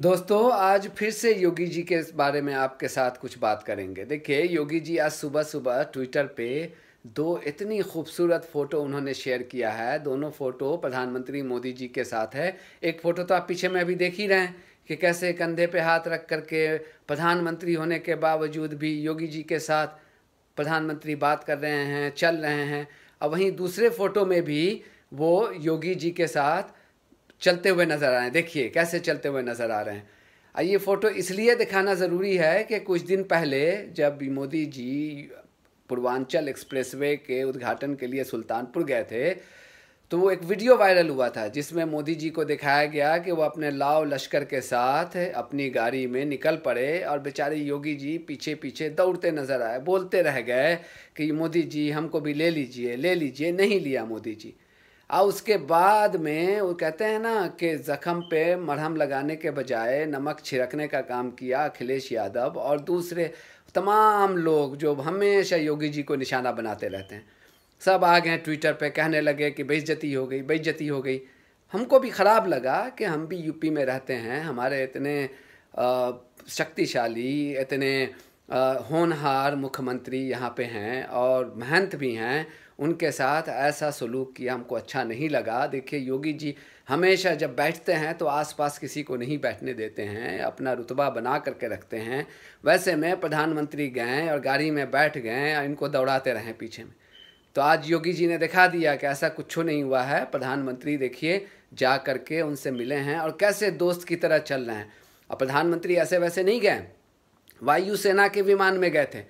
दोस्तों आज फिर से योगी जी के बारे में आपके साथ कुछ बात करेंगे देखिए योगी जी आज सुबह सुबह ट्विटर पे दो इतनी खूबसूरत फ़ोटो उन्होंने शेयर किया है दोनों फ़ोटो प्रधानमंत्री मोदी जी के साथ है एक फ़ोटो तो आप पीछे में अभी देख ही रहे हैं कि कैसे कंधे पे हाथ रख कर के प्रधानमंत्री होने के बावजूद भी योगी जी के साथ प्रधानमंत्री बात कर रहे हैं चल रहे हैं और वहीं दूसरे फ़ोटो में भी वो योगी जी के साथ चलते हुए नज़र आ रहे हैं देखिए कैसे चलते हुए नज़र आ रहे हैं ये फ़ोटो इसलिए दिखाना ज़रूरी है कि कुछ दिन पहले जब मोदी जी पूर्वांचल एक्सप्रेसवे के उद्घाटन के लिए सुल्तानपुर गए थे तो वो एक वीडियो वायरल हुआ था जिसमें मोदी जी को दिखाया गया कि वो अपने लाव लश्कर के साथ अपनी गाड़ी में निकल पड़े और बेचारे योगी जी पीछे पीछे दौड़ते नज़र आए बोलते रह गए कि मोदी जी हमको भी ले लीजिए ले लीजिए नहीं लिया मोदी जी और उसके बाद में वो कहते हैं ना कि ज़ख़म पे मरहम लगाने के बजाय नमक छिड़कने का काम किया अखिलेश यादव और दूसरे तमाम लोग जो हमेशा योगी जी को निशाना बनाते रहते हैं सब आ गए ट्विटर पे कहने लगे कि बेइज्जती हो गई बेइज्जती हो गई हमको भी ख़राब लगा कि हम भी यूपी में रहते हैं हमारे इतने शक्तिशाली इतने होनहार मुख्यमंत्री यहाँ पे हैं और महंत भी हैं उनके साथ ऐसा सलूक किया हमको अच्छा नहीं लगा देखिए योगी जी हमेशा जब बैठते हैं तो आसपास किसी को नहीं बैठने देते हैं अपना रुतबा बना करके रखते हैं वैसे में प्रधानमंत्री गए और गाड़ी में बैठ गए और इनको दौड़ाते रहें पीछे में तो आज योगी जी ने दिखा दिया कि ऐसा कुछ नहीं हुआ है प्रधानमंत्री देखिए जा करके उनसे मिले हैं और कैसे दोस्त की तरह चल रहे हैं और प्रधानमंत्री ऐसे वैसे नहीं गए वायुसेना के विमान में गए थे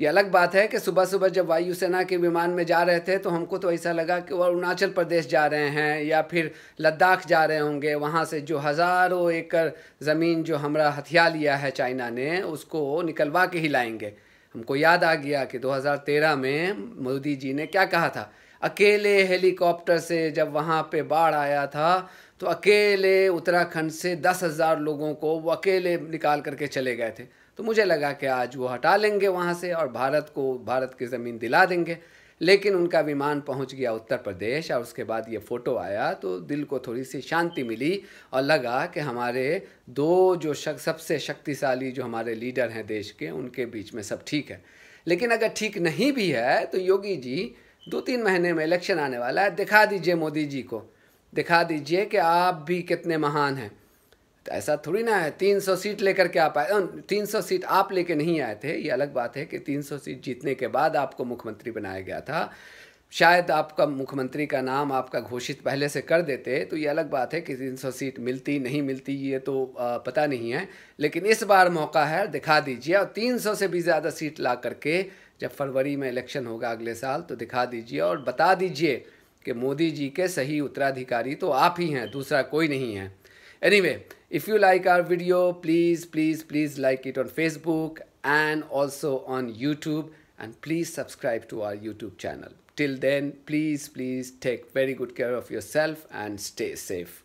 ये अलग बात है कि सुबह सुबह जब वायुसेना के विमान में जा रहे थे तो हमको तो ऐसा लगा कि वो अरुणाचल प्रदेश जा रहे हैं या फिर लद्दाख जा रहे होंगे वहाँ से जो हज़ारों एकड़ ज़मीन जो हमारा हथिया लिया है चाइना ने उसको निकलवा के ही लाएंगे हमको याद आ गया कि 2013 में मोदी जी ने क्या कहा था अकेले हेलीकॉप्टर से जब वहाँ पे बाढ़ आया था तो अकेले उत्तराखंड से दस हज़ार लोगों को वो अकेले निकाल करके चले गए थे तो मुझे लगा कि आज वो हटा लेंगे वहाँ से और भारत को भारत की ज़मीन दिला देंगे लेकिन उनका विमान पहुंच गया उत्तर प्रदेश और उसके बाद ये फ़ोटो आया तो दिल को थोड़ी सी शांति मिली और लगा कि हमारे दो जो शक, सबसे शक्तिशाली जो हमारे लीडर हैं देश के उनके बीच में सब ठीक है लेकिन अगर ठीक नहीं भी है तो योगी जी दो तीन महीने में इलेक्शन आने वाला है दिखा दीजिए मोदी जी को दिखा दीजिए कि आप भी कितने महान हैं तो ऐसा थोड़ी ना है तीन सौ सीट लेकर के आप आए तीन सौ सीट आप लेके नहीं आए थे ये अलग बात है कि तीन सौ सीट जीतने के बाद आपको मुख्यमंत्री बनाया गया था शायद आपका मुख्यमंत्री का नाम आपका घोषित पहले से कर देते तो ये अलग बात है कि तीन सौ सीट मिलती नहीं मिलती ये तो पता नहीं है लेकिन इस बार मौका है दिखा दीजिए और तीन सौ से भी ज़्यादा सीट ला करके जब फरवरी में इलेक्शन होगा अगले साल तो दिखा दीजिए और बता दीजिए कि मोदी जी के सही उत्तराधिकारी तो आप ही हैं दूसरा कोई नहीं है anyway if you like our video please please please like it on Facebook and also on YouTube and please subscribe to our YouTube channel. Till then, please, please take very good care of yourself and stay safe.